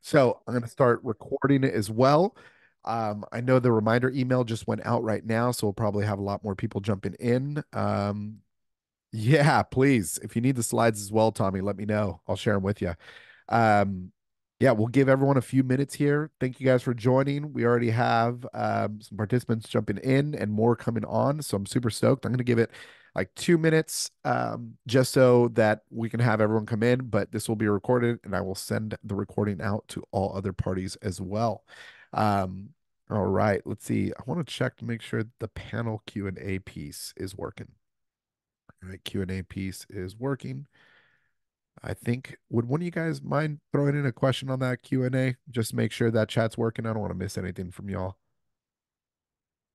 So I'm going to start recording it as well. Um, I know the reminder email just went out right now, so we'll probably have a lot more people jumping in. Um, yeah, please. If you need the slides as well, Tommy, let me know. I'll share them with you. Um, yeah, we'll give everyone a few minutes here. Thank you guys for joining. We already have um, some participants jumping in and more coming on. So I'm super stoked. I'm going to give it like two minutes, um, just so that we can have everyone come in. But this will be recorded, and I will send the recording out to all other parties as well. Um, all right, let's see. I want to check to make sure the panel Q and A piece is working. All right, Q and A piece is working. I think would one of you guys mind throwing in a question on that Q and A? Just make sure that chat's working. I don't want to miss anything from y'all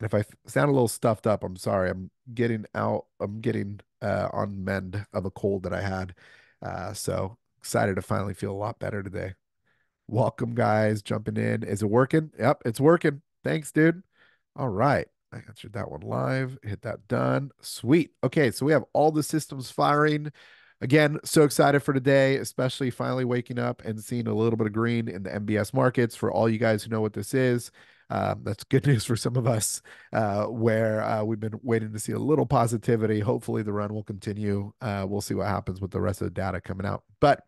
if I sound a little stuffed up, I'm sorry. I'm getting out. I'm getting uh, on mend of a cold that I had. Uh, so excited to finally feel a lot better today. Welcome, guys, jumping in. Is it working? Yep, it's working. Thanks, dude. All right. I answered that one live. Hit that done. Sweet. Okay, so we have all the systems firing. Again, so excited for today, especially finally waking up and seeing a little bit of green in the MBS markets for all you guys who know what this is. Um, that's good news for some of us, uh, where uh, we've been waiting to see a little positivity. Hopefully, the run will continue. Uh, we'll see what happens with the rest of the data coming out. But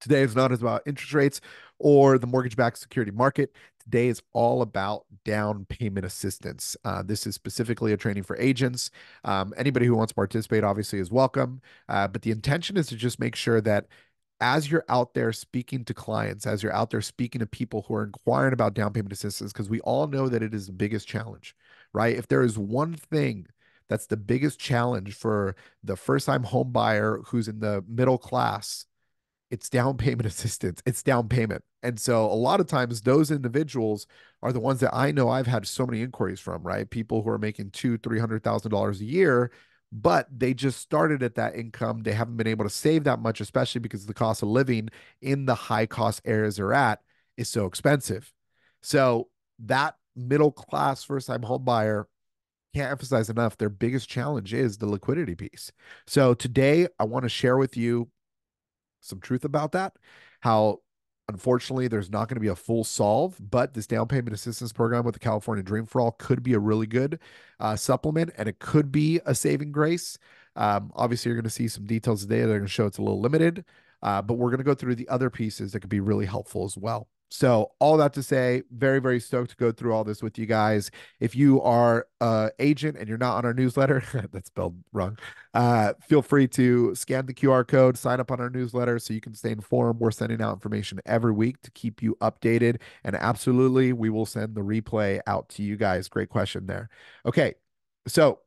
today is not about interest rates or the mortgage backed security market. Today is all about down payment assistance. Uh, this is specifically a training for agents. Um, anybody who wants to participate, obviously, is welcome. Uh, but the intention is to just make sure that as you're out there speaking to clients, as you're out there speaking to people who are inquiring about down payment assistance, because we all know that it is the biggest challenge, right? If there is one thing that's the biggest challenge for the first time home buyer who's in the middle class, it's down payment assistance, it's down payment. And so a lot of times those individuals are the ones that I know I've had so many inquiries from, right? People who are making two, three hundred thousand dollars a year but they just started at that income. They haven't been able to save that much, especially because the cost of living in the high cost areas they're at is so expensive. So that middle class first time home buyer can't emphasize enough their biggest challenge is the liquidity piece. So today I want to share with you some truth about that, how Unfortunately, there's not going to be a full solve, but this down payment assistance program with the California Dream for All could be a really good uh, supplement and it could be a saving grace. Um, obviously, you're going to see some details today that are going to show it's a little limited, uh, but we're going to go through the other pieces that could be really helpful as well. So, all that to say, very, very stoked to go through all this with you guys. If you are uh, agent and you're not on our newsletter, that's spelled wrong, uh, feel free to scan the QR code, sign up on our newsletter so you can stay informed. We're sending out information every week to keep you updated. And absolutely, we will send the replay out to you guys. Great question there. Okay. So,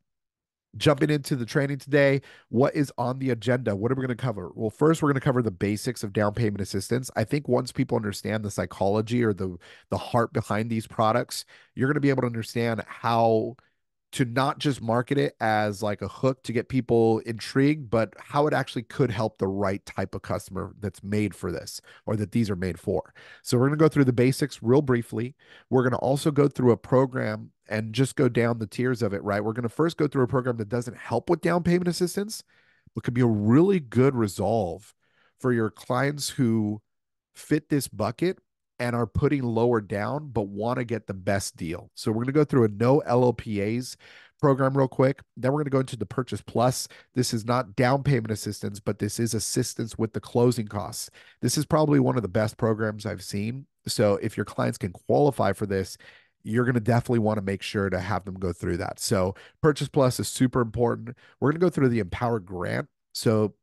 jumping into the training today, what is on the agenda? What are we going to cover? Well, first we're going to cover the basics of down payment assistance. I think once people understand the psychology or the the heart behind these products, you're going to be able to understand how to not just market it as like a hook to get people intrigued, but how it actually could help the right type of customer that's made for this or that these are made for. So, we're going to go through the basics real briefly. We're going to also go through a program and just go down the tiers of it, right? We're going to first go through a program that doesn't help with down payment assistance, but could be a really good resolve for your clients who fit this bucket and are putting lower down but want to get the best deal. So we're going to go through a no LLPAs program real quick. Then we're going to go into the Purchase Plus. This is not down payment assistance, but this is assistance with the closing costs. This is probably one of the best programs I've seen. So if your clients can qualify for this, you're going to definitely want to make sure to have them go through that. So, Purchase Plus is super important. We're going to go through the Empower Grant. So,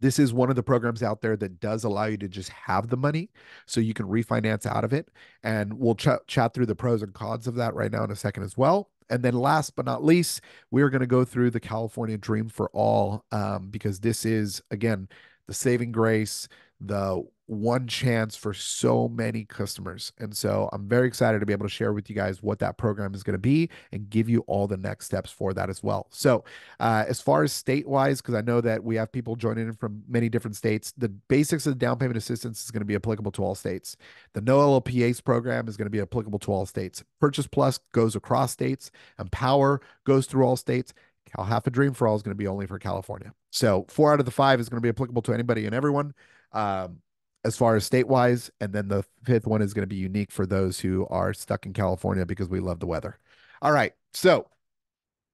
this is one of the programs out there that does allow you to just have the money so you can refinance out of it. And we'll ch- chat through the pros and cons of that right now in a second as well. And then, last but not least, we are going to go through the California Dream for All um, because this is, again, the saving grace, the one chance for so many customers. And so I'm very excited to be able to share with you guys what that program is going to be and give you all the next steps for that as well. So, uh, as far as state wise, because I know that we have people joining in from many different states, the basics of the down payment assistance is going to be applicable to all states. The no LLPAs program is going to be applicable to all states. Purchase Plus goes across states, Empower goes through all states. Cal Half a Dream for All is going to be only for California. So, four out of the five is going to be applicable to anybody and everyone. Um, as far as state wise. And then the fifth one is going to be unique for those who are stuck in California because we love the weather. All right. So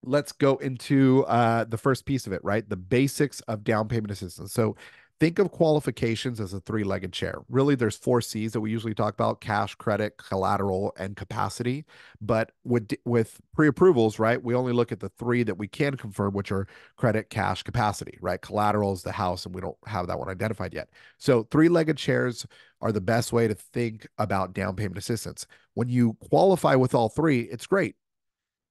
let's go into uh, the first piece of it, right? The basics of down payment assistance. So Think of qualifications as a three legged chair. Really, there's four C's that we usually talk about cash, credit, collateral, and capacity. But with, with pre approvals, right, we only look at the three that we can confirm, which are credit, cash, capacity, right? Collateral is the house, and we don't have that one identified yet. So, three legged chairs are the best way to think about down payment assistance. When you qualify with all three, it's great.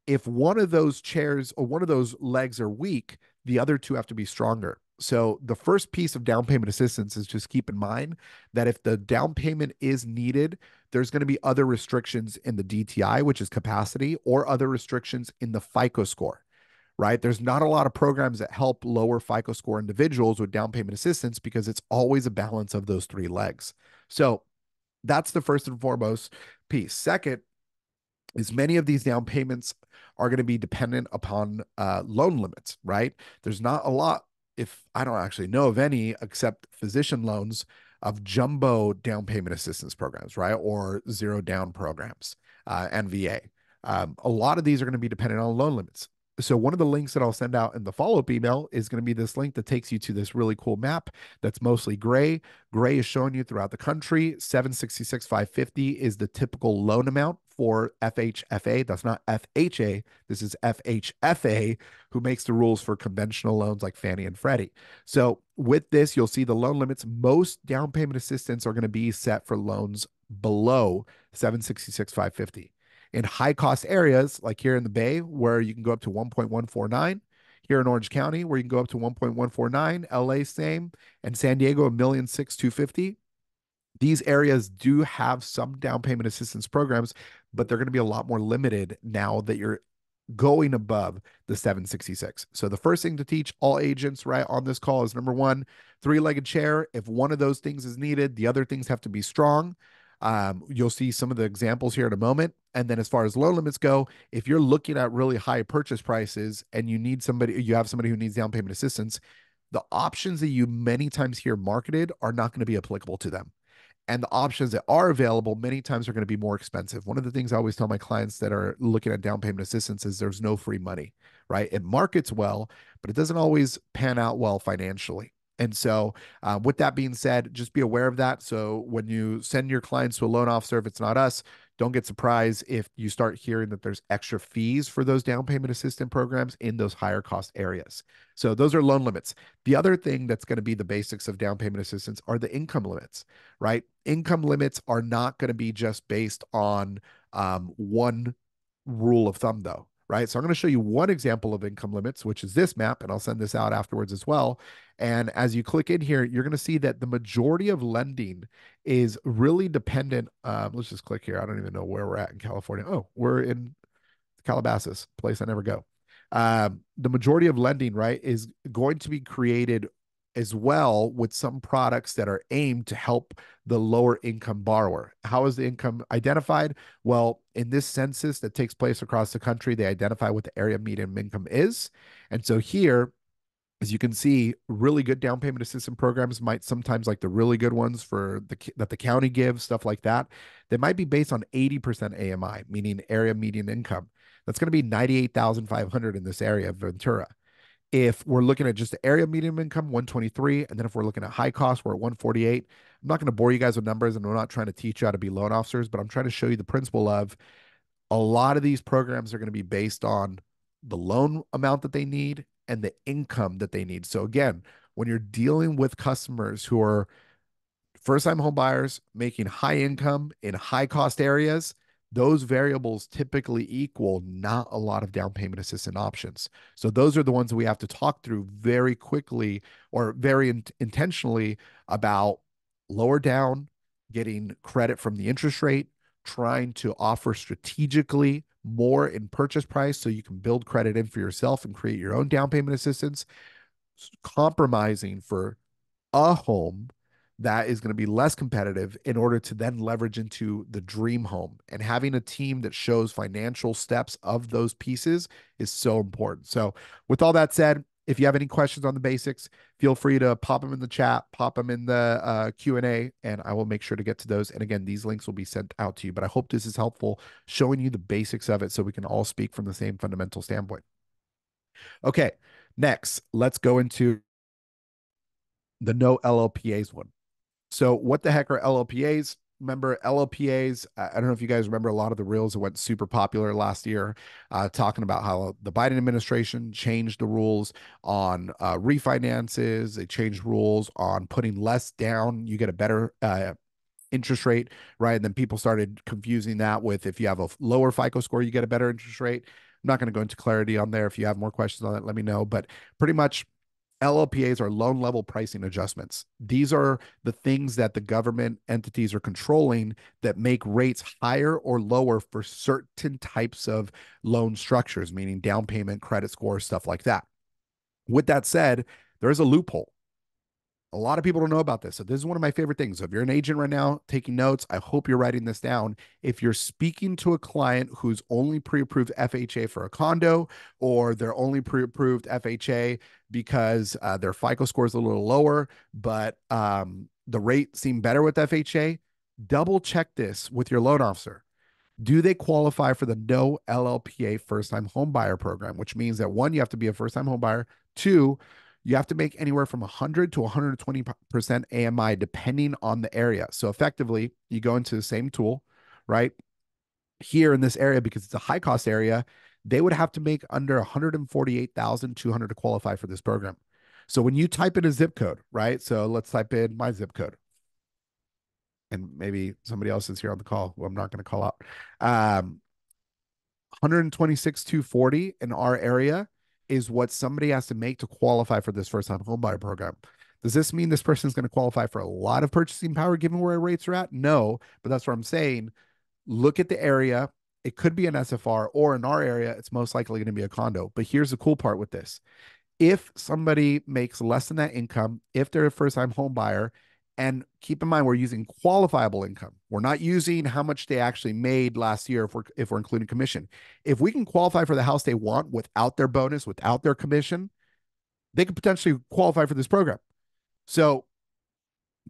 If one of those chairs or one of those legs are weak, the other two have to be stronger. So the first piece of down payment assistance is just keep in mind that if the down payment is needed, there's going to be other restrictions in the DTI, which is capacity, or other restrictions in the FICO score, right? There's not a lot of programs that help lower FICO score individuals with down payment assistance because it's always a balance of those three legs. So that's the first and foremost piece. Second, is many of these down payments are going to be dependent upon uh, loan limits, right? There's not a lot if I don't actually know of any except physician loans of jumbo down payment assistance programs, right? Or zero down programs, uh, NVA. Um, a lot of these are going to be dependent on loan limits. So one of the links that I'll send out in the follow-up email is going to be this link that takes you to this really cool map that's mostly gray. Gray is showing you throughout the country. 766 550 is the typical loan amount for FHFA. That's not FHA. This is FHFA who makes the rules for conventional loans like Fannie and Freddie. So with this, you'll see the loan limits. Most down payment assistance are going to be set for loans below 766 550 in high cost areas, like here in the Bay, where you can go up to 1.149, here in Orange County, where you can go up to 1.149, LA, same, and San Diego, a million six, 250. These areas do have some down payment assistance programs, but they're going to be a lot more limited now that you're going above the 766. So the first thing to teach all agents right on this call is number one, three-legged chair. If one of those things is needed, the other things have to be strong. Um, you'll see some of the examples here in a moment. And then as far as low limits go, if you're looking at really high purchase prices and you need somebody, you have somebody who needs down payment assistance, the options that you many times hear marketed are not going to be applicable to them. And the options that are available many times are going to be more expensive. One of the things I always tell my clients that are looking at down payment assistance is there's no free money, right? It markets well, but it doesn't always pan out well financially. And so, uh, with that being said, just be aware of that. So, when you send your clients to a loan officer, if it's not us, don't get surprised if you start hearing that there's extra fees for those down payment assistance programs in those higher cost areas. So those are loan limits. The other thing that's going to be the basics of down payment assistance are the income limits, right? Income limits are not going to be just based on um, one rule of thumb, though right? So I'm going to show you one example of income limits, which is this map, and I'll send this out afterwards as well. And as you click in here, you're going to see that the majority of lending is really dependent. Um, let's just click here. I don't even know where we're at in California. Oh, we're in Calabasas, place I never go. Um, the majority of lending, right, is going to be created as well with some products that are aimed to help the lower income borrower. How is the income identified? Well, in this census that takes place across the country, they identify what the area median income is. And so here, as you can see, really good down payment assistance programs might sometimes like the really good ones for the that the county gives stuff like that. They might be based on 80% AMI, meaning area median income. That's going to be 98,500 in this area of Ventura if we're looking at just the area medium income 123 and then if we're looking at high cost we're at 148 i'm not going to bore you guys with numbers and we're not trying to teach you how to be loan officers but i'm trying to show you the principle of a lot of these programs are going to be based on the loan amount that they need and the income that they need so again when you're dealing with customers who are first time home buyers making high income in high cost areas those variables typically equal not a lot of down payment assistance options. So those are the ones that we have to talk through very quickly or very in- intentionally about lower down, getting credit from the interest rate, trying to offer strategically more in purchase price so you can build credit in for yourself and create your own down payment assistance, compromising for a home that is going to be less competitive in order to then leverage into the dream home. And having a team that shows financial steps of those pieces is so important. So, with all that said, if you have any questions on the basics, feel free to pop them in the chat, pop them in the uh, Q and A, and I will make sure to get to those. And again, these links will be sent out to you. But I hope this is helpful, showing you the basics of it, so we can all speak from the same fundamental standpoint. Okay, next, let's go into the no LLPAs one. So, what the heck are LLPAs? Remember LLPAs? I don't know if you guys remember a lot of the reels that went super popular last year, uh, talking about how the Biden administration changed the rules on uh, refinances. They changed rules on putting less down. You get a better uh, interest rate, right? And then people started confusing that with if you have a lower FICO score, you get a better interest rate. I'm not going to go into clarity on there. If you have more questions on that, let me know. But pretty much LLPAs are loan level pricing adjustments. These are the things that the government entities are controlling that make rates higher or lower for certain types of loan structures, meaning down payment, credit score, stuff like that. With that said, there is a loophole. A lot of people don't know about this. So, this is one of my favorite things. So if you're an agent right now taking notes, I hope you're writing this down. If you're speaking to a client who's only pre approved FHA for a condo, or they're only pre approved FHA because uh, their FICO score is a little lower, but um, the rate seemed better with FHA, double check this with your loan officer. Do they qualify for the no LLPA first time home buyer program? Which means that one, you have to be a first time home buyer. Two, you have to make anywhere from 100 to 120% AMI depending on the area. So effectively, you go into the same tool, right? Here in this area, because it's a high cost area, they would have to make under 148,200 to qualify for this program. So when you type in a zip code, right? So let's type in my zip code. And maybe somebody else is here on the call who I'm not going to call out. Um, 126,240 in our area is what somebody has to make to qualify for this first time homebuyer program. Does this mean this person is going to qualify for a lot of purchasing power given where rates are at? No, but that's what I'm saying. Look at the area. It could be an SFR, or in our area, it's most likely going to be a condo. But here's the cool part with this if somebody makes less than that income, if they're a first time home buyer, and keep in mind, we're using qualifiable income. We're not using how much they actually made last year if we're, if we're including commission. If we can qualify for the house they want without their bonus, without their commission, they could potentially qualify for this program. So,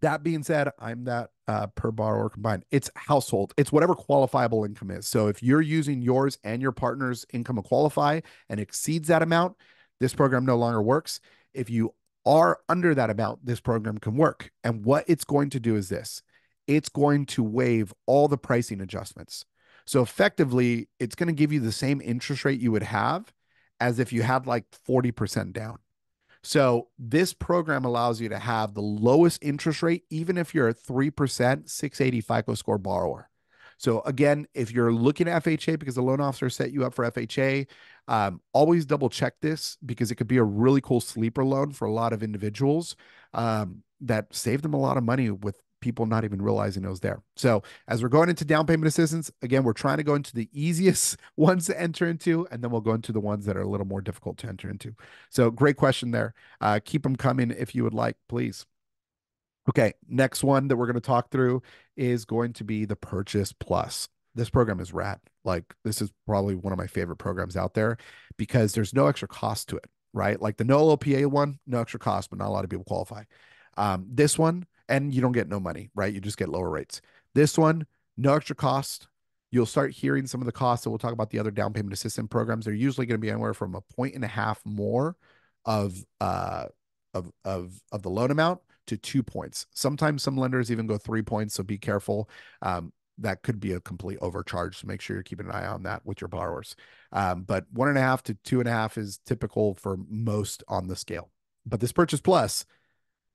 that being said, I'm that uh, per borrower combined. It's household, it's whatever qualifiable income is. So, if you're using yours and your partner's income to qualify and exceeds that amount, this program no longer works. If you are under that amount, this program can work. And what it's going to do is this it's going to waive all the pricing adjustments. So effectively, it's going to give you the same interest rate you would have as if you had like 40% down. So this program allows you to have the lowest interest rate, even if you're a 3%, 680 FICO score borrower. So again, if you're looking at FHA because the loan officer set you up for FHA, um, always double check this because it could be a really cool sleeper loan for a lot of individuals um, that saved them a lot of money with people not even realizing it was there. So as we're going into down payment assistance, again, we're trying to go into the easiest ones to enter into, and then we'll go into the ones that are a little more difficult to enter into. So great question there. Uh, keep them coming if you would like, please. Okay, next one that we're going to talk through is going to be the Purchase Plus. This program is rad. Like, this is probably one of my favorite programs out there because there's no extra cost to it, right? Like the no PA one, no extra cost, but not a lot of people qualify. Um, this one, and you don't get no money, right? You just get lower rates. This one, no extra cost. You'll start hearing some of the costs that we'll talk about the other down payment assistance programs. They're usually going to be anywhere from a point and a half more of uh, of of of the loan amount to two points. Sometimes some lenders even go three points, so be careful. Um, that could be a complete overcharge. So make sure you're keeping an eye on that with your borrowers. Um, but one and a half to two and a half is typical for most on the scale. But this Purchase Plus,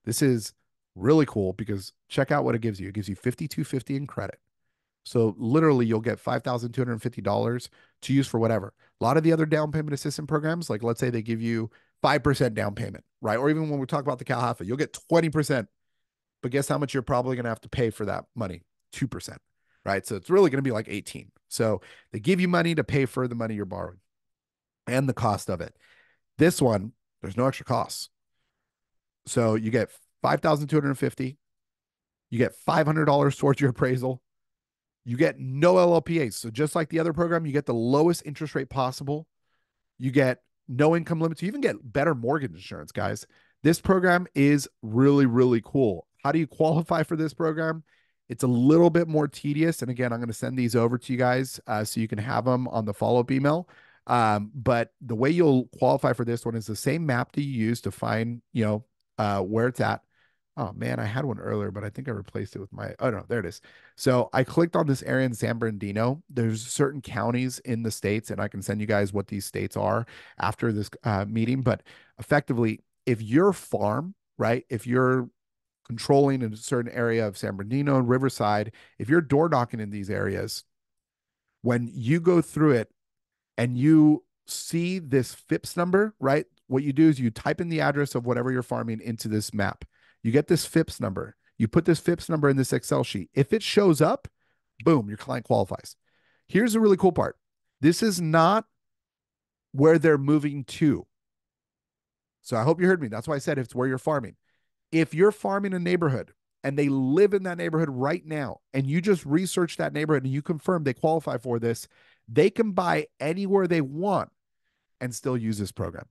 this is really cool because check out what it gives you. It gives you 5250 in credit. So literally you'll get $5,250 to use for whatever. A lot of the other down payment assistance programs, like let's say they give you 5% down payment, right? Or even when we talk about the Calhafa, you'll get 20%. But guess how much you're probably going to have to pay for that money? 2%, right? So it's really going to be like 18. So they give you money to pay for the money you're borrowing and the cost of it. This one, there's no extra costs. So you get 5,250, you get $500 towards your appraisal, you get no LLPAs. So just like the other program, you get the lowest interest rate possible. You get no income limits. You even get better mortgage insurance, guys. This program is really, really cool. How do you qualify for this program? It's a little bit more tedious. And again, I'm going to send these over to you guys uh, so you can have them on the follow up email. Um, but the way you'll qualify for this one is the same map that you use to find, you know, uh, where it's at. Oh man, I had one earlier, but I think I replaced it with my. Oh no, there it is. So I clicked on this area in San Bernardino. There's certain counties in the states, and I can send you guys what these states are after this uh, meeting. But effectively, if your farm, right, if you're controlling a certain area of San Bernardino and Riverside, if you're door knocking in these areas, when you go through it and you see this FIPS number, right? What you do is you type in the address of whatever you're farming into this map you get this FIPS number. You put this FIPS number in this Excel sheet. If it shows up, boom, your client qualifies. Here's the really cool part this is not where they're moving to. So I hope you heard me. That's why I said it's where you're farming. If you're farming a neighborhood and they live in that neighborhood right now, and you just research that neighborhood and you confirm they qualify for this, they can buy anywhere they want and still use this program.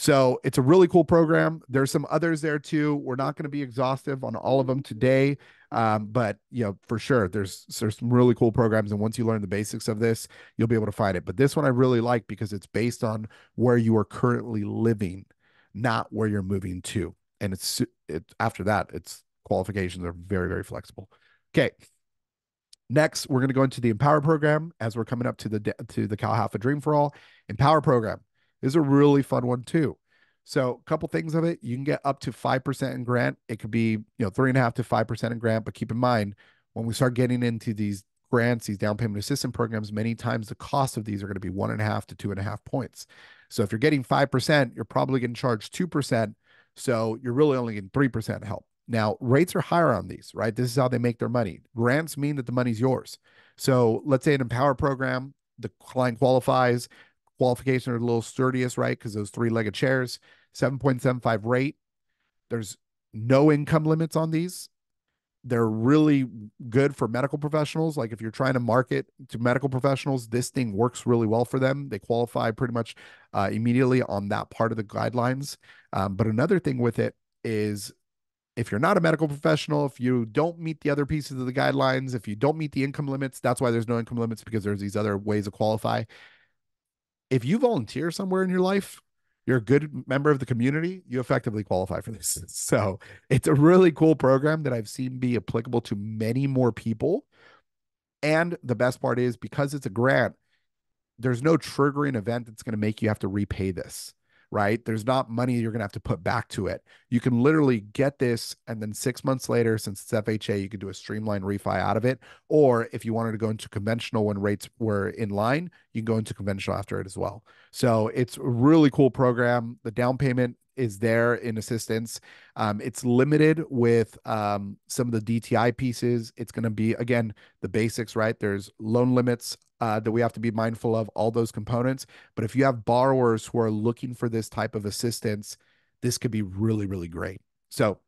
So it's a really cool program. There's some others there too. We're not going to be exhaustive on all of them today, um, but you know for sure there's there's some really cool programs. And once you learn the basics of this, you'll be able to find it. But this one I really like because it's based on where you are currently living, not where you're moving to. And it's it after that, its qualifications are very very flexible. Okay. Next, we're going to go into the Empower program as we're coming up to the to the Cal Half a Dream for All Empower program is a really fun one too. So a couple things of it, you can get up to 5% in grant. It could be, you know, three and a half to 5% in grant, but keep in mind when we start getting into these grants, these down payment assistance programs, many times the cost of these are going to be one and a half to two and a half points. So if you're getting 5%, you're probably getting charged 2%. So you're really only getting 3% help. Now, rates are higher on these, right? This is how they make their money. Grants mean that the money's yours. So let's say an Empower program, the client qualifies, qualification are a little sturdiest, right? Because those three legged chairs, 7.75 rate. There's no income limits on these. They're really good for medical professionals. Like if you're trying to market to medical professionals, this thing works really well for them. They qualify pretty much uh, immediately on that part of the guidelines. Um, but another thing with it is if you're not a medical professional, if you don't meet the other pieces of the guidelines, if you don't meet the income limits, that's why there's no income limits because there's these other ways to qualify if you volunteer somewhere in your life, you're a good member of the community, you effectively qualify for this. So it's a really cool program that I've seen be applicable to many more people. And the best part is because it's a grant, there's no triggering event that's going to make you have to repay this right? There's not money you're going to have to put back to it. You can literally get this, and then six months later, since it's FHA, you can do a streamlined refi out of it. Or if you wanted to go into conventional when rates were in line, you can go into conventional after it as well. So it's a really cool program. The down payment is there in assistance. Um, it's limited with um, some of the DTI pieces. It's going to be, again, the basics, right? There's loan limits, uh, that we have to be mindful of all those components. But if you have borrowers who are looking for this type of assistance, this could be really, really great. So,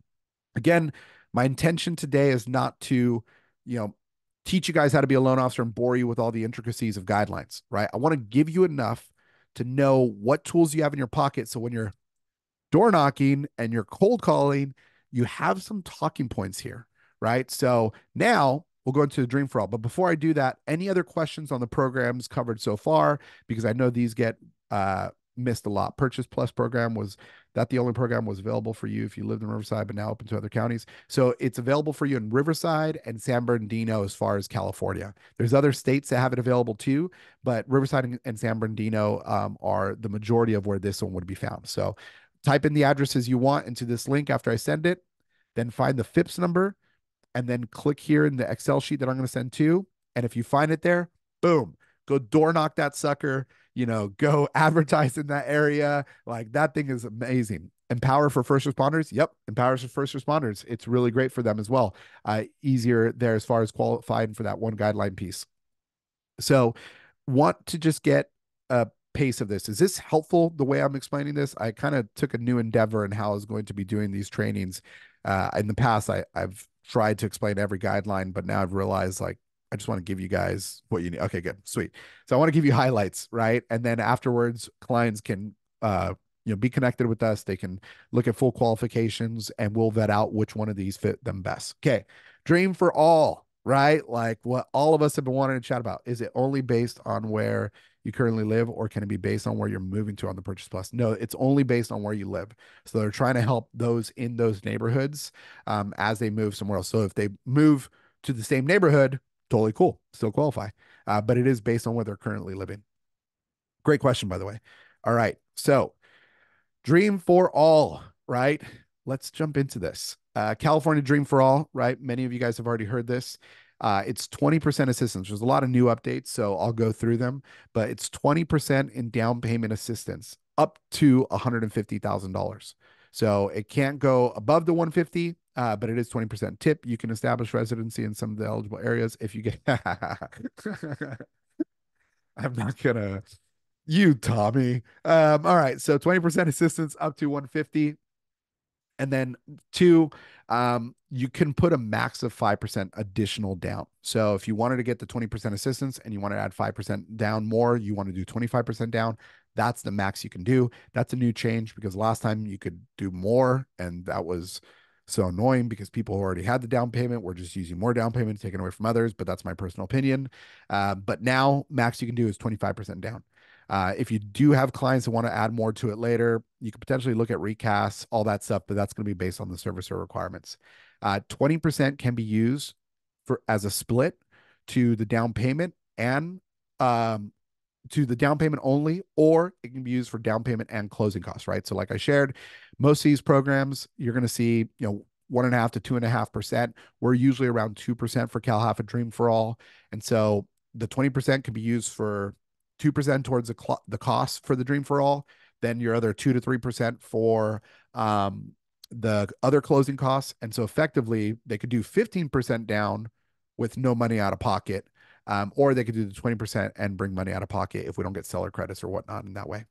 again, my intention today is not to, you know, teach you guys how to be a loan officer and bore you with all the intricacies of guidelines, right? I want to give you enough to know what tools you have in your pocket. So when you're door knocking and you're cold calling, you have some talking points here, right? So now we'll go into the dream for all. But before I do that, any other questions on the programs covered so far? Because I know these get uh, missed a lot. Purchase Plus program was that the only program was available for you if you lived in Riverside, but now open to other counties. So it's available for you in Riverside and San Bernardino as far as California. There's other states that have it available too, but Riverside and San Bernardino um, are the majority of where this one would be found. So type in the addresses you want into this link after I send it, then find the FIPS number and then click here in the Excel sheet that I'm going to send to. And if you find it there, boom, go door knock that sucker, you know, go advertise in that area. Like that thing is amazing. Empower for first responders. Yep, empowers for first responders. It's really great for them as well. Uh, easier there as far as qualifying for that one guideline piece. So, want to just get a pace of this. Is this helpful the way I'm explaining this? I kind of took a new endeavor in how I was going to be doing these trainings. Uh, in the past, I, I've tried to explain every guideline, but now I've realized like I just want to give you guys what you need. Okay, good, sweet. So I want to give you highlights, right? And then afterwards, clients can uh, you know be connected with us. They can look at full qualifications, and we'll vet out which one of these fit them best. Okay, dream for all, right? Like what all of us have been wanting to chat about. Is it only based on where you currently live, or can it be based on where you're moving to on the Purchase Plus? No, it's only based on where you live. So they're trying to help those in those neighborhoods um, as they move somewhere else. So if they move to the same neighborhood, totally cool, still qualify, uh, but it is based on where they're currently living. Great question, by the way. All right, so dream for all, right? Let's jump into this. Uh, California Dream for All, right? Many of you guys have already heard this. Uh, it's 20% assistance. There's a lot of new updates, so I'll go through them, but it's 20% in down payment assistance up to $150,000. So it can't go above the 150, uh, but it is 20% tip. You can establish residency in some of the eligible areas if you get. I'm not gonna you Tommy. Um, all right, so 20% assistance up to 150. And then two, um, you can put a max of 5% additional down. So if you wanted to get the 20% assistance and you want to add 5% down more, you want to do 25% down, that's the max you can do. That's a new change because last time you could do more and that was so annoying because people who already had the down payment were just using more down payment taken away from others, but that's my personal opinion. Uh, but now max you can do is 25% down. Uh, if you do have clients that want to add more to it later, you could potentially look at recasts, all that stuff, but that's going to be based on the servicer requirements. Uh, 20% can be used for as a split to the down payment and um, to the down payment only, or it can be used for down payment and closing costs, right? So, like I shared, most of these programs, you're going to see, you know, one and a half to two and a half percent. We're usually around two percent for Cal Half a Dream for All. And so the 20% can be used for 2% towards the, cl- the cost for the Dream for All, then your other 2 to 3% for um, the other closing costs. And so effectively, they could do 15% down with no money out of pocket, um, or they could do the 20% and bring money out of pocket if we don't get seller credits or whatnot in that way.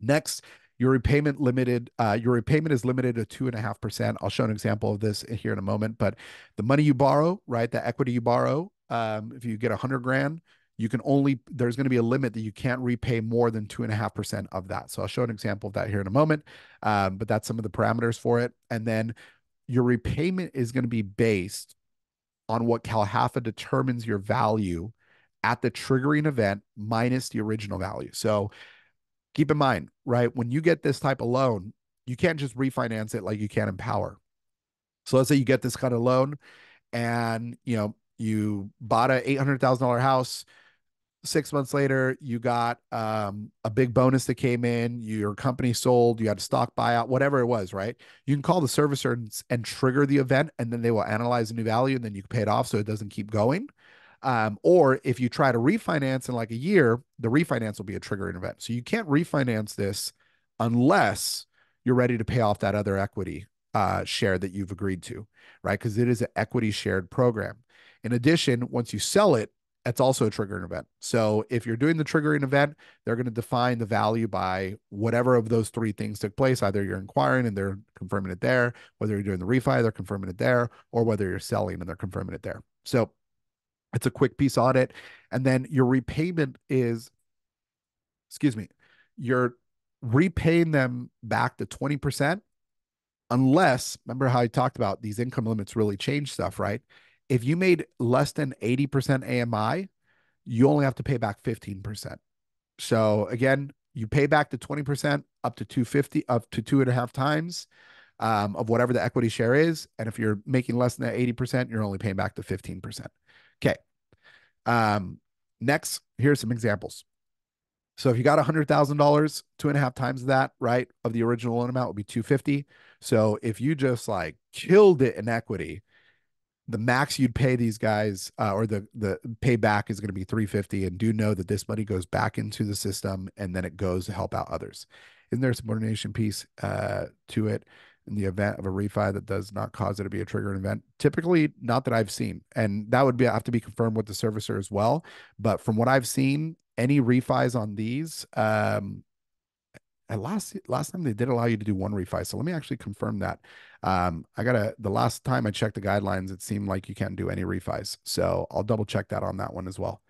Next, your repayment limited. Uh, your repayment is limited to two and a half percent. I'll show an example of this here in a moment. But the money you borrow, right, the equity you borrow, um, if you get a hundred grand, you can only there's going to be a limit that you can't repay more than two and a half percent of that. So I'll show an example of that here in a moment. Um, but that's some of the parameters for it. And then your repayment is going to be based on what Calhafa determines your value at the triggering event minus the original value. So keep in mind, right? When you get this type of loan, you can't just refinance it like you can not empower. So let's say you get this kind of loan and you know you bought a eight hundred thousand dollar house six months later, you got um, a big bonus that came in, your company sold, you had a stock buyout, whatever it was, right? You can call the servicer and, and trigger the event, and then they will analyze the new value, and then you can pay it off so it doesn't keep going. Um, or if you try to refinance in like a year, the refinance will be a triggering event. So you can't refinance this unless you're ready to pay off that other equity uh, share that you've agreed to, right? Because it is an equity shared program. In addition, once you sell it, that's also a triggering event. So if you're doing the triggering event, they're going to define the value by whatever of those three things took place. Either you're inquiring and they're confirming it there, whether you're doing the refi, they're confirming it there, or whether you're selling and they're confirming it there. So it's a quick piece audit. And then your repayment is, excuse me, you're repaying them back to 20%, unless, remember how I talked about these income limits really change stuff, right? if you made less than 80% AMI, you only have to pay back 15%. So again, you pay back the 20% up to 250, up to two and a half times um, of whatever the equity share is. And if you're making less than 80%, you're only paying back the 15%. Okay. Um, next, here's some examples. So if you got $100,000, two and a half times that, right, of the original loan amount would be 250. So if you just like killed it in equity, the max you'd pay these guys uh, or the the payback is going to be 350 and do know that this money goes back into the system and then it goes to help out others isn't there a subordination piece uh, to it in the event of a refi that does not cause it to be a trigger event typically not that i've seen and that would be have to be confirmed with the servicer as well but from what i've seen any refis on these um, and last last time they did allow you to do one refi. So let me actually confirm that. Um, I gotta the last time I checked the guidelines, it seemed like you can't do any refis. So I'll double check that on that one as well.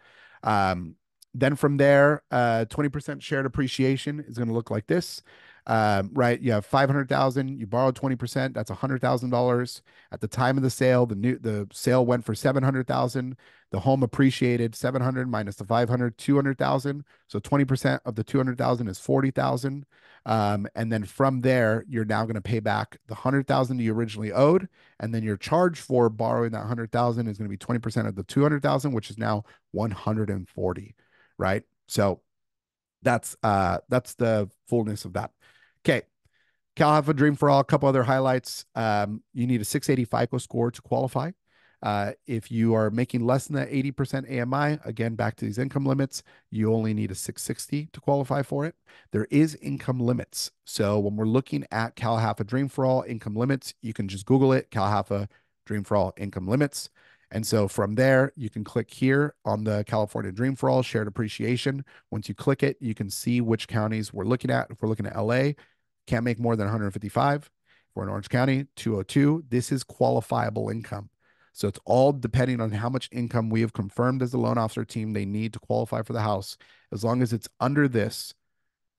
Um, then from there, uh, 20% shared appreciation is going to look like this. Um, right? You have 500,000, you borrowed 20%, that's $100,000. At the time of the sale, the new the sale went for 700,000. The home appreciated 700 minus the 500, 200,000. So 20% of the 200,000 is 40,000. Um, and then from there, you're now going to pay back the 100,000 you originally owed. And then your charge for borrowing that 100,000 is going to be 20% of the 200,000, which is now 140, right? So that's uh that's the fullness of that Okay. Cal have a dream for all. A couple other highlights. Um, you need a 680 FICO score to qualify. Uh, if you are making less than that 80% AMI, again, back to these income limits, you only need a 660 to qualify for it. There is income limits. So when we're looking at CalHAFA Dream for All income limits, you can just Google it, CalHAFA Dream for All income limits. And so from there, you can click here on the California Dream for All shared appreciation. Once you click it, you can see which counties we're looking at. If we're looking at LA, can't make more than 155. for we're in Orange County, 202. This is qualifiable income. So it's all depending on how much income we have confirmed as the loan officer team they need to qualify for the house. As long as it's under this,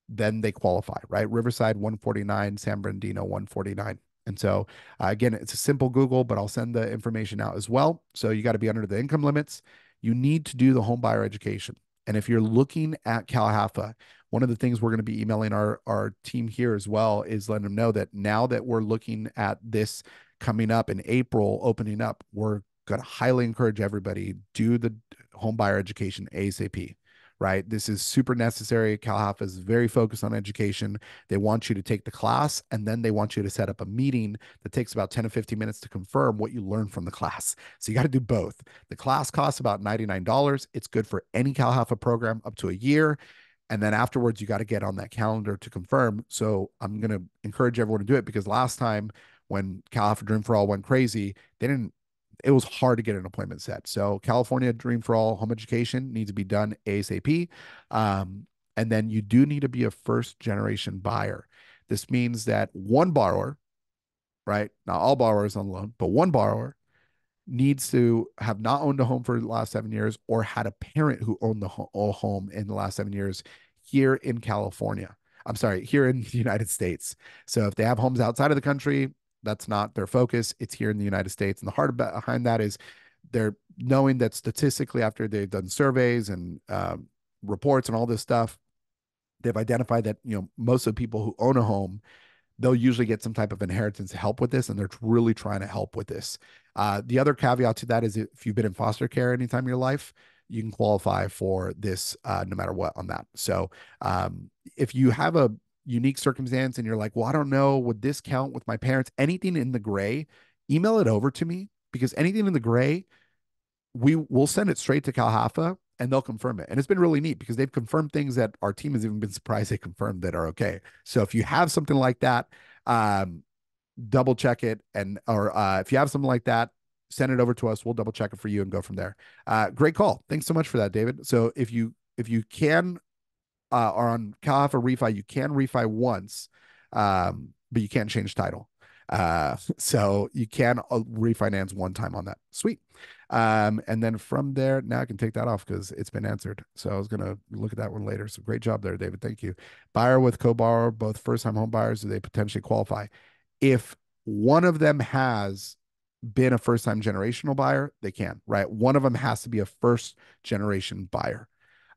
then they qualify, right? Riverside 149, San Bernardino 149. And so, uh, again, it's a simple Google, but I'll send the information out as well. So you got to be under the income limits. You need to do the home buyer education. And if you're looking at CalHAFA, one of the things we're going to be emailing our our team here as well is letting them know that now that we're looking at this coming up in April opening up, we're going to highly encourage everybody do the home buyer education ASAP. Right, this is super necessary. CalHAF is very focused on education. They want you to take the class, and then they want you to set up a meeting that takes about ten to fifteen minutes to confirm what you learned from the class. So you got to do both. The class costs about ninety nine dollars. It's good for any CalHAF program up to a year and then afterwards, you got to get on that calendar to confirm. So I'm going to encourage everyone to do it because last time when California Dream for All went crazy, they didn't, it was hard to get an appointment set. So California Dream for All home education needs to be done ASAP. Um, and then you do need to be a first generation buyer. This means that one borrower, right? Not all borrowers on loan, but one borrower needs to have not owned a home for the last seven years or had a parent who owned the whole home in the last seven years here in California. I'm sorry, here in the United States. So if they have homes outside of the country, that's not their focus. It's here in the United States. And the heart behind that is they're knowing that statistically, after they've done surveys and um, reports and all this stuff, they've identified that you know most of the people who own a home, they'll usually get some type of inheritance to help with this, and they're really trying to help with this. Uh, the other caveat to that is if you've been in foster care any time in your life, you can qualify for this uh, no matter what on that. So um, if you have a unique circumstance and you're like, well, I don't know, would this count with my parents? Anything in the gray, email it over to me because anything in the gray, we will send it straight to Calhafa and they'll confirm it. And it's been really neat because they've confirmed things that our team has even been surprised they confirmed that are okay. So if you have something like that, um, double check it and or uh, if you have something like that send it over to us we'll double check it for you and go from there uh, great call thanks so much for that david so if you if you can uh, are on Kahafa refi you can refi once um, but you can't change title uh, so you can uh, refinance one time on that sweet um, and then from there now i can take that off because it's been answered so i was going to look at that one later so great job there david thank you buyer with co-borrower both first time home buyers do they potentially qualify if one of them has been a first time generational buyer, they can, right? One of them has to be a first generation buyer.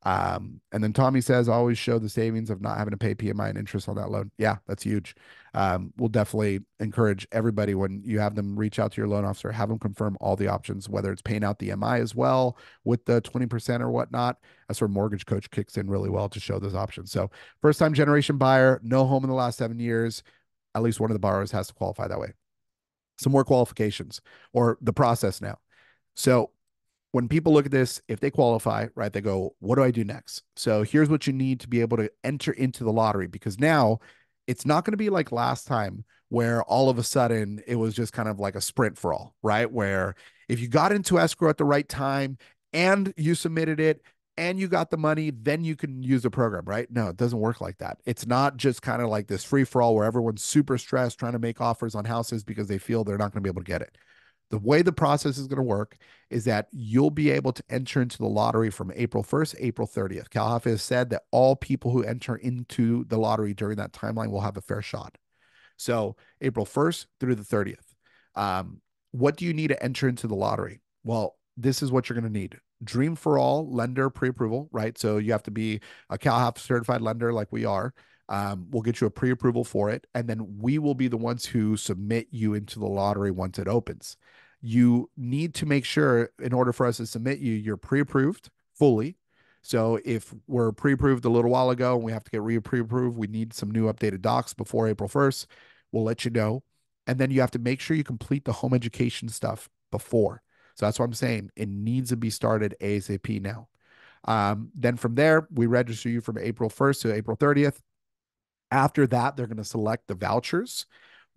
Um, and then Tommy says, always show the savings of not having to pay PMI and interest on that loan. Yeah, that's huge. Um, we'll definitely encourage everybody when you have them reach out to your loan officer, have them confirm all the options, whether it's paying out the MI as well with the 20% or whatnot. That's where mortgage coach kicks in really well to show those options. So, first time generation buyer, no home in the last seven years, at least one of the borrowers has to qualify that way. Some more qualifications or the process now. So when people look at this, if they qualify, right, they go, what do I do next? So here's what you need to be able to enter into the lottery because now it's not going to be like last time where all of a sudden it was just kind of like a sprint for all, right? Where if you got into escrow at the right time and you submitted it and you got the money, then you can use a program, right? No, it doesn't work like that. It's not just kind of like this free for all where everyone's super stressed trying to make offers on houses because they feel they're not going to be able to get it. The way the process is going to work is that you'll be able to enter into the lottery from April 1st, April 30th. CalHAF has said that all people who enter into the lottery during that timeline will have a fair shot. So April 1st through the 30th. Um, what do you need to enter into the lottery? Well, this is what you're going to need Dream for all lender pre approval, right? So you have to be a CalHop certified lender like we are. Um, we'll get you a pre approval for it. And then we will be the ones who submit you into the lottery once it opens. You need to make sure, in order for us to submit you, you're pre approved fully. So if we're pre approved a little while ago and we have to get re approved, we need some new updated docs before April 1st. We'll let you know. And then you have to make sure you complete the home education stuff before. So that's what I'm saying. It needs to be started ASAP now. Um, then from there, we register you from April 1st to April 30th. After that, they're going to select the vouchers.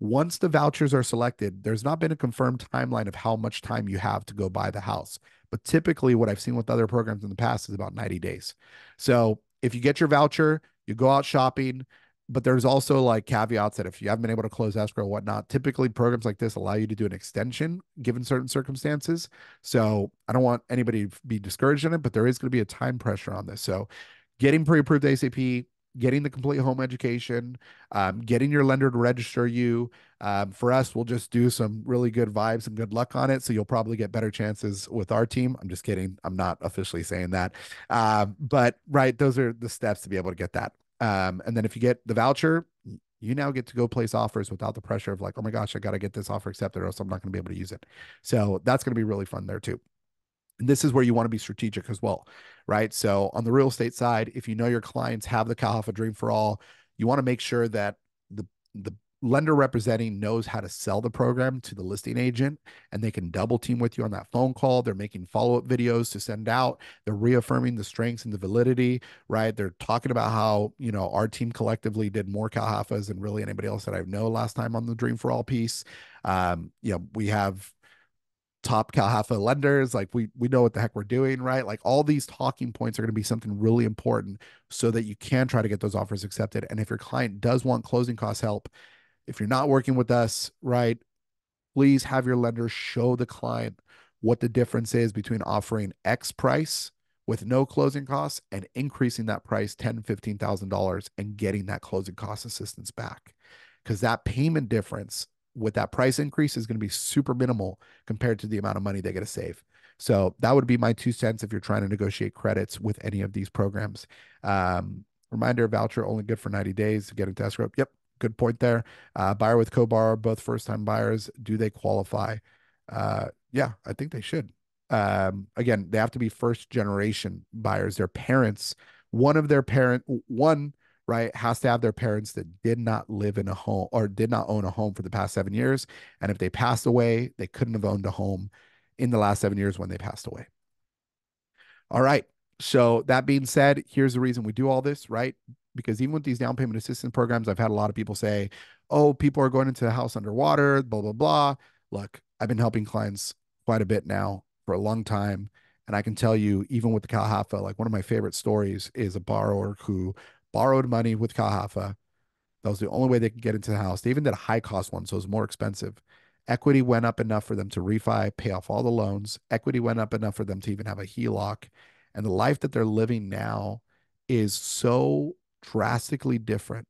Once the vouchers are selected, there's not been a confirmed timeline of how much time you have to go buy the house. But typically, what I've seen with other programs in the past is about 90 days. So if you get your voucher, you go out shopping, but there's also like caveats that if you haven't been able to close escrow whatnot, typically programs like this allow you to do an extension given certain circumstances. So I don't want anybody to be discouraged in it, but there is going to be a time pressure on this. So getting pre-approved ACP, getting the complete home education, um, getting your lender to register you. Um, for us, we'll just do some really good vibes and good luck on it. So you'll probably get better chances with our team. I'm just kidding. I'm not officially saying that. Uh, but right, those are the steps to be able to get that. Um, and then if you get the voucher, you now get to go place offers without the pressure of like, oh my gosh, I got to get this offer accepted or else I'm not going to be able to use it. So that's going to be really fun there too. And this is where you want to be strategic as well, right? So on the real estate side, if you know your clients have the Alpha Dream for All, you want to make sure that the the lender representing knows how to sell the program to the listing agent and they can double team with you on that phone call they're making follow-up videos to send out they're reaffirming the strengths and the validity right they're talking about how you know our team collectively did more calhafas than really anybody else that i know last time on the dream for all piece um you know we have top Calhafa lenders. Like we we know what the heck we're doing, right? Like all these talking points are going to be something really important so that you can try to get those offers accepted. And if your client does want closing cost help, if you're not working with us, right, please have your lender show the client what the difference is between offering X price with no closing costs and increasing that price $10,000, $15,000 and getting that closing cost assistance back. Because that payment difference with that price increase is going to be super minimal compared to the amount of money they get to save. So that would be my two cents if you're trying to negotiate credits with any of these programs. Um, reminder voucher only good for 90 days to get into escrow. Yep good point there. Uh, buyer with co both first-time buyers. Do they qualify? Uh, yeah, I think they should. Um, again, they have to be first-generation buyers. Their parents, one of their parent, one right, has to have their parents that did not live in a home or did not own a home for the past seven years. And if they passed away, they couldn't have owned a home in the last seven years when they passed away. All right. So that being said, here's the reason we do all this, right? Because even with these down payment assistance programs, I've had a lot of people say, "Oh, people are going into the house underwater." Blah blah blah. Look, I've been helping clients quite a bit now for a long time, and I can tell you, even with the Kahafa, like one of my favorite stories is a borrower who borrowed money with Kahafa. That was the only way they could get into the house. They even did a high cost one, so it was more expensive equity went up enough for them to refi, pay off all the loans. Equity went up enough for them to even have a HELOC. And the life that they're living now is so drastically different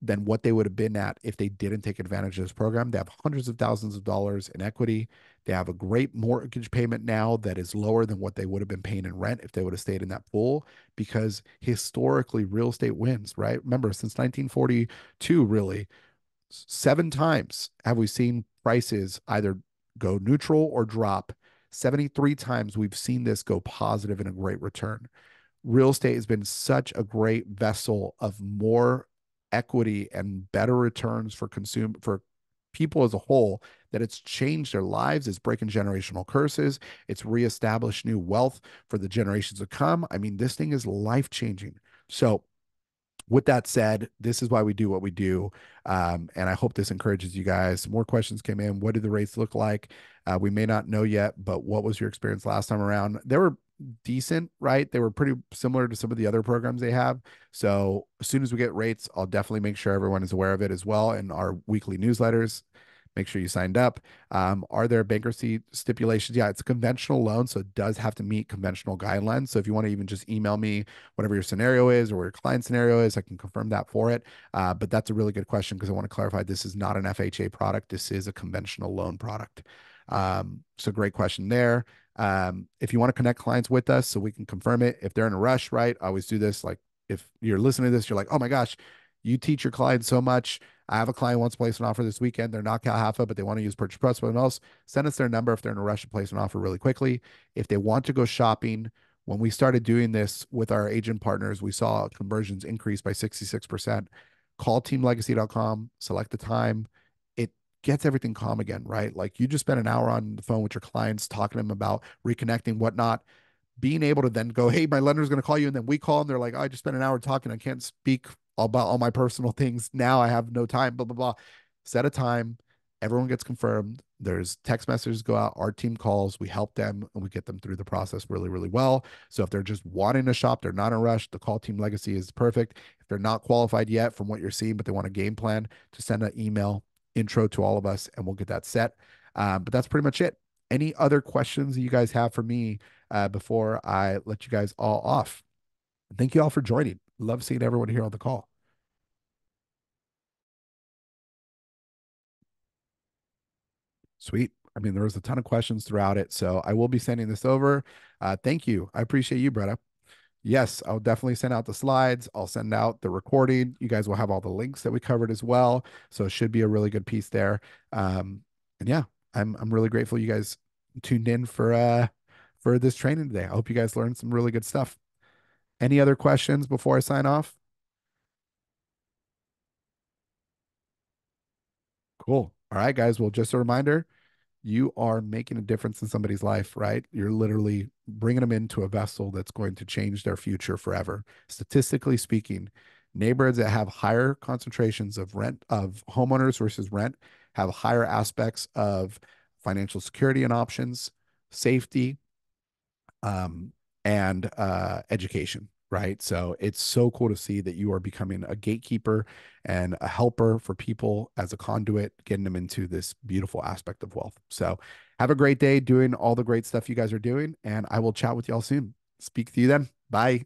than what they would have been at if they didn't take advantage of this program. They have hundreds of thousands of dollars in equity. They have a great mortgage payment now that is lower than what they would have been paying in rent if they would have stayed in that pool because historically real estate wins, right? Remember, since 1942, really, seven times have we seen prices either go neutral or drop 73 times we've seen this go positive and a great return. Real estate has been such a great vessel of more equity and better returns for consume for people as a whole that it's changed their lives it's breaking generational curses it's reestablished new wealth for the generations to come i mean this thing is life changing so with that said, this is why we do what we do. Um, and I hope this encourages you guys. More questions came in. What do the rates look like? Uh, we may not know yet, but what was your experience last time around? There were decent, right? They were pretty similar to some of the other programs they have. So as soon as we get rates, I'll definitely make sure everyone is aware of it as well in our weekly newsletters make sure you signed up. Um, are there bankruptcy stipulations? Yeah, it's a conventional loan, so it does have to meet conventional guidelines. So if you want to even just email me whatever your scenario is or your client scenario is, I can confirm that for it. Uh, but that's a really good question because I want to clarify this is not an FHA product. This is a conventional loan product. Um, so great question there. Um, if you want to connect clients with us so we can confirm it, if they're in a rush, right? I always do this like if you're listening to this, you're like, oh my gosh, you teach your clients so much. I have a client wants to place an offer this weekend. They're not Calhafa, but they want to use purchase price. But else send us their number if they're in a rush to place an offer really quickly. If they want to go shopping, when we started doing this with our agent partners, we saw conversions increase by 66%. Call teamlegacy.com, select the time. It gets everything calm again, right? Like you just spend an hour on the phone with your clients, talking to them about reconnecting, whatnot being able to then go, hey, my lender's going to call you, and then we call, and they're like, oh, I just spent an hour talking, I can't speak about all my personal things now. I have no time. Blah blah blah. Set a time. Everyone gets confirmed. There's text messages go out. Our team calls. We help them and we get them through the process really, really well. So if they're just wanting to shop, they're not in a rush. The call team legacy is perfect. If they're not qualified yet from what you're seeing, but they want a game plan, to send an email intro to all of us, and we'll get that set. Um, but that's pretty much it any other questions that you guys have for me uh, before I let you guys all off? Thank you all for joining. Love seeing everyone here on the call. Sweet. I mean, there was a ton of questions throughout it, so I will be sending this over. Uh, thank you. I appreciate you, Bretta. Yes, I'll definitely send out the slides. I'll send out the recording. You guys will have all the links that we covered as well. So it should be a really good piece there. Um, and yeah, I'm I'm really grateful you guys tuned in for uh for this training today. I hope you guys learned some really good stuff. Any other questions before I sign off? Cool. All right, guys. Well, just a reminder, you are making a difference in somebody's life, right? You're literally bringing them into a vessel that's going to change their future forever. Statistically speaking, neighborhoods that have higher concentrations of rent of homeowners versus rent have higher aspects of financial security and options, safety, um, and uh, education. Right. So it's so cool to see that you are becoming a gatekeeper and a helper for people as a conduit, getting them into this beautiful aspect of wealth. So have a great day doing all the great stuff you guys are doing. And I will chat with y'all soon. Speak to you then. Bye.